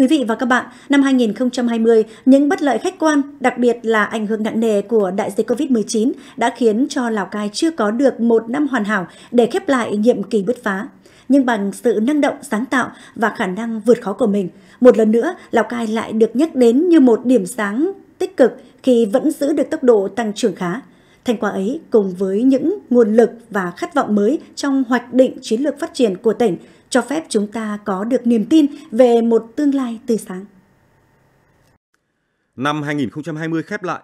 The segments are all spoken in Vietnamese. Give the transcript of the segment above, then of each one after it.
quý vị và các bạn, năm 2020, những bất lợi khách quan, đặc biệt là ảnh hưởng nặng nề của đại dịch COVID-19 đã khiến cho Lào Cai chưa có được một năm hoàn hảo để khép lại nhiệm kỳ bứt phá. Nhưng bằng sự năng động, sáng tạo và khả năng vượt khó của mình, một lần nữa Lào Cai lại được nhắc đến như một điểm sáng tích cực khi vẫn giữ được tốc độ tăng trưởng khá. Thành quả ấy cùng với những nguồn lực và khát vọng mới trong hoạch định chiến lược phát triển của tỉnh cho phép chúng ta có được niềm tin về một tương lai tươi sáng. Năm 2020 khép lại,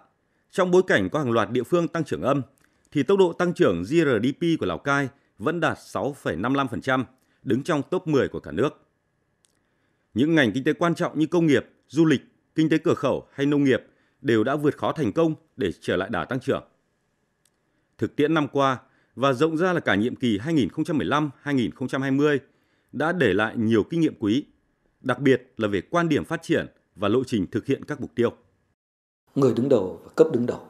trong bối cảnh có hàng loạt địa phương tăng trưởng âm, thì tốc độ tăng trưởng GRDP của Lào Cai vẫn đạt 6,55%, đứng trong top 10 của cả nước. Những ngành kinh tế quan trọng như công nghiệp, du lịch, kinh tế cửa khẩu hay nông nghiệp đều đã vượt khó thành công để trở lại đà tăng trưởng thực tiễn năm qua và rộng ra là cả nhiệm kỳ 2015-2020 đã để lại nhiều kinh nghiệm quý, đặc biệt là về quan điểm phát triển và lộ trình thực hiện các mục tiêu. Người đứng đầu và cấp đứng đầu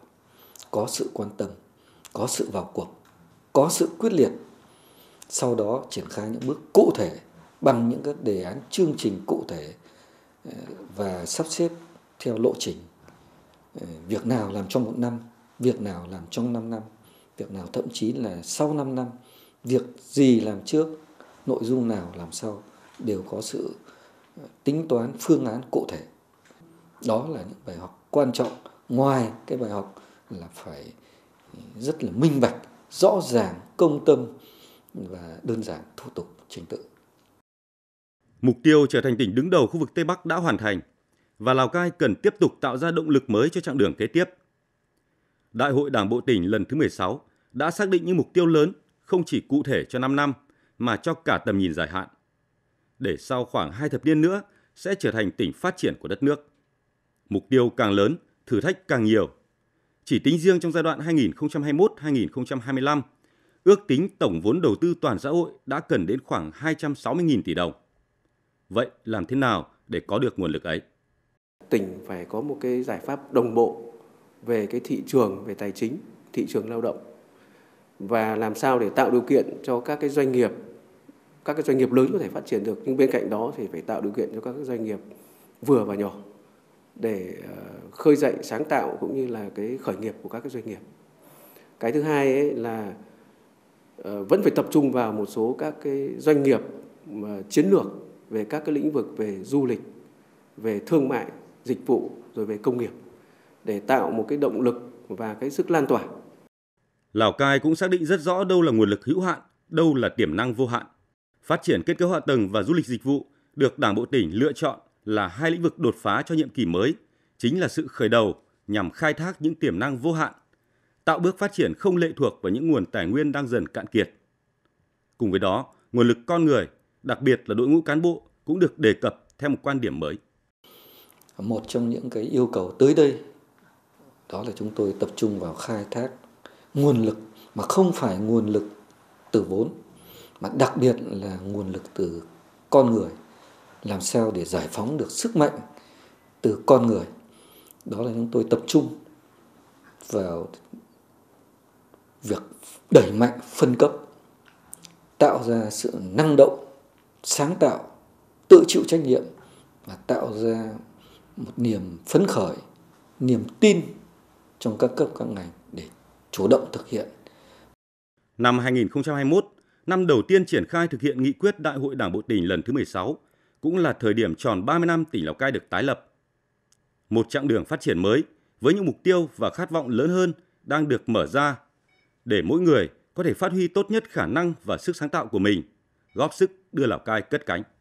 có sự quan tâm, có sự vào cuộc, có sự quyết liệt, sau đó triển khai những bước cụ thể bằng những các đề án chương trình cụ thể ờ, và sắp xếp theo lộ trình ờ, việc nào làm trong một năm, việc nào làm trong 5 năm việc nào thậm chí là sau 5 năm, việc gì làm trước, nội dung nào làm sau đều có sự ờ, tính toán phương án cụ thể. Đó là những bài học quan trọng ngoài cái bài học là phải ừ, rất là minh bạch, rõ ràng, công tâm và đơn giản thủ tục trình tự. Mục tiêu trở thành tỉnh đứng đầu khu vực Tây Bắc đã hoàn thành và Lào Cai cần tiếp tục tạo ra động lực mới cho chặng đường kế tiếp – Đại hội Đảng bộ tỉnh lần thứ 16 đã xác định những mục tiêu lớn không chỉ cụ thể cho 5 năm mà cho cả tầm nhìn dài hạn. Để sau khoảng hai thập niên nữa sẽ trở thành tỉnh phát triển của đất nước. Mục tiêu càng lớn, thử thách càng nhiều. Chỉ tính riêng trong giai đoạn 2021-2025, ước tính tổng vốn đầu tư toàn xã hội đã cần đến khoảng 260.000 tỷ đồng. Vậy làm thế nào để có được nguồn lực ấy? Tỉnh phải có một cái giải pháp đồng bộ về cái thị trường về tài chính, thị trường lao động và làm sao để tạo điều kiện cho các cái doanh nghiệp các cái doanh nghiệp lớn có thể phát triển được nhưng bên cạnh đó thì phải tạo điều kiện cho các doanh nghiệp vừa và nhỏ để ờ, khơi dậy sáng tạo cũng như là cái khởi nghiệp của các cái doanh nghiệp. Cái thứ hai ấy là ờ, vẫn phải tập trung vào một số các cái doanh nghiệp mà chiến lược về các cái lĩnh vực về du lịch, về thương mại, dịch vụ rồi về công nghiệp để tạo một cái động lực và cái sức lan tỏa. Lào Cai cũng xác định rất rõ đâu là nguồn lực hữu hạn, đâu là tiềm năng vô hạn. Phát triển kết cấu hạ tầng và du lịch dịch vụ được Đảng bộ tỉnh lựa chọn là hai lĩnh vực đột phá cho nhiệm kỳ mới, chính là sự khởi đầu nhằm khai thác những tiềm năng vô hạn, tạo bước phát triển không lệ thuộc vào những nguồn tài nguyên đang dần cạn kiệt. Cùng với đó, nguồn lực con người, đặc biệt là đội ngũ cán bộ cũng được đề cập theo một quan điểm mới. Một trong những cái yêu cầu tới đây đó là chúng tôi tập trung vào khai thác nguồn lực mà không phải nguồn lực từ vốn mà đặc biệt là nguồn lực từ con người làm sao để giải phóng được sức mạnh từ con người đó là chúng tôi tập trung vào việc đẩy mạnh phân cấp tạo ra sự năng động sáng tạo tự chịu trách nhiệm và tạo ra một niềm phấn khởi niềm tin trong các cấp các ngành để chủ động thực hiện. Năm 2021, năm đầu tiên triển khai thực hiện nghị quyết Đại hội Đảng bộ tỉnh lần thứ 16, cũng là thời điểm tròn 30 năm tỉnh Lào Cai được tái lập. Một chặng đường phát triển mới với những mục tiêu và khát vọng lớn hơn đang được mở ra để mỗi người có thể phát huy tốt nhất khả năng và sức sáng tạo của mình, góp sức đưa Lào Cai cất cánh.